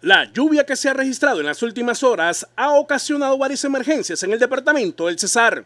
La lluvia que se ha registrado en las últimas horas ha ocasionado varias emergencias en el departamento del Cesar.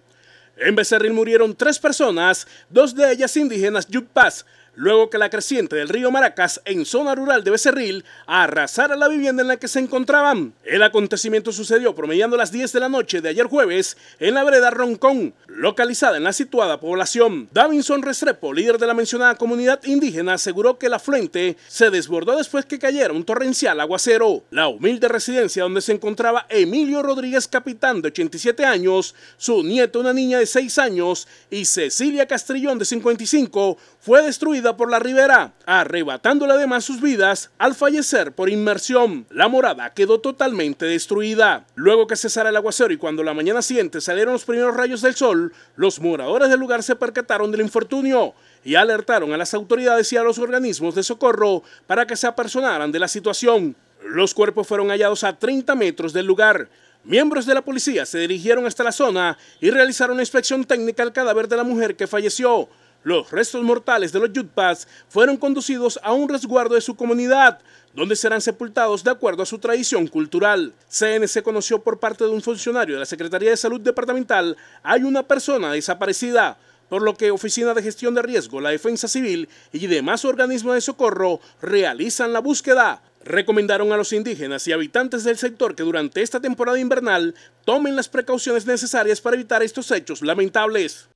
En Becerril murieron tres personas, dos de ellas indígenas Yupas luego que la creciente del río Maracas en zona rural de Becerril arrasara la vivienda en la que se encontraban. El acontecimiento sucedió promediando las 10 de la noche de ayer jueves en la vereda Roncón, localizada en la situada población. Davinson Restrepo, líder de la mencionada comunidad indígena, aseguró que la fuente se desbordó después que cayera un torrencial aguacero. La humilde residencia donde se encontraba Emilio Rodríguez Capitán de 87 años, su nieto una niña de 6 años y Cecilia Castrillón de 55 fue destruida por la ribera, arrebatándole además sus vidas al fallecer por inmersión. La morada quedó totalmente destruida. Luego que cesara el aguacero y cuando la mañana siguiente salieron los primeros rayos del sol, los moradores del lugar se percataron del infortunio y alertaron a las autoridades y a los organismos de socorro para que se apersonaran de la situación. Los cuerpos fueron hallados a 30 metros del lugar. Miembros de la policía se dirigieron hasta la zona y realizaron una inspección técnica al cadáver de la mujer que falleció. Los restos mortales de los Yutpas fueron conducidos a un resguardo de su comunidad, donde serán sepultados de acuerdo a su tradición cultural. CNC conoció por parte de un funcionario de la Secretaría de Salud Departamental hay una persona desaparecida, por lo que Oficina de Gestión de Riesgo, la Defensa Civil y demás organismos de socorro realizan la búsqueda. Recomendaron a los indígenas y habitantes del sector que durante esta temporada invernal tomen las precauciones necesarias para evitar estos hechos lamentables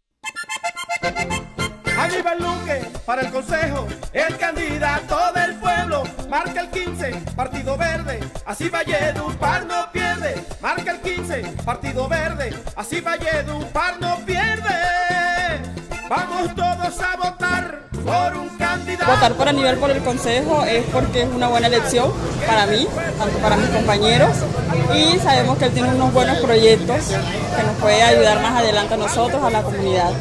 para el consejo, el candidato del pueblo. Marca el 15, Partido Verde, así Valledupar no pierde. Marca el 15, Partido Verde, así par no pierde. Vamos todos a votar por un candidato. Votar por Aníbal por el consejo es porque es una buena elección para mí, tanto para mis compañeros. Y sabemos que él tiene unos buenos proyectos que nos puede ayudar más adelante a nosotros, a la comunidad.